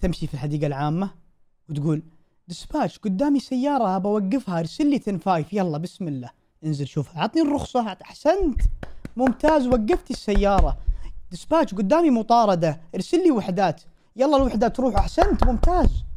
تمشي في الحديقه العامه وتقول دسباتش قدامي سياره بوقفها ارسل لي تن فايف يلا بسم الله انزل شوف عطني الرخصه احسنت ممتاز وقفت السياره دسباتش قدامي مطارده ارسل لي وحدات يلا الوحدات تروح احسنت ممتاز